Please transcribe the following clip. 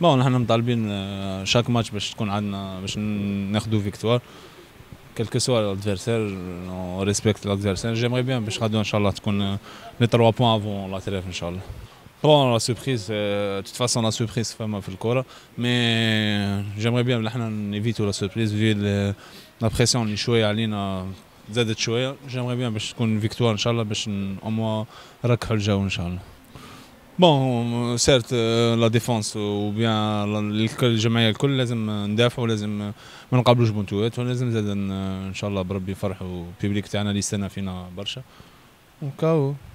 بون احنا مطالبين شاك آه، ماتش باش تكون عندنا باش ناخذوا فيكتوار كيل كو سوا لادفيرسير ريسبكت لادفيرسير جيمري بيان باش غادي ان شاء الله تكون لي 3 بوان افون لا تريف ان شاء الله بون لا سوبريز توت فاسون لا سوبريز فما في الكوره مي جيمري بيان احنا نيفيتو لا سوبريز في لا بريسيون اللي شويه علينا زادت شويه جيمري بيان باش تكون فيكتوار ان شاء الله باش اوموا نركحوا الجو ان شاء الله بون سيرت لا ديفونس وبيان الجمعيه الكل لازم ندافعوا لازم ما نقابلوش بونتوات ولازم زاد ان شاء الله بربي فرحوا البيبليك تاعنا اللي يستنى فينا برشا وكاو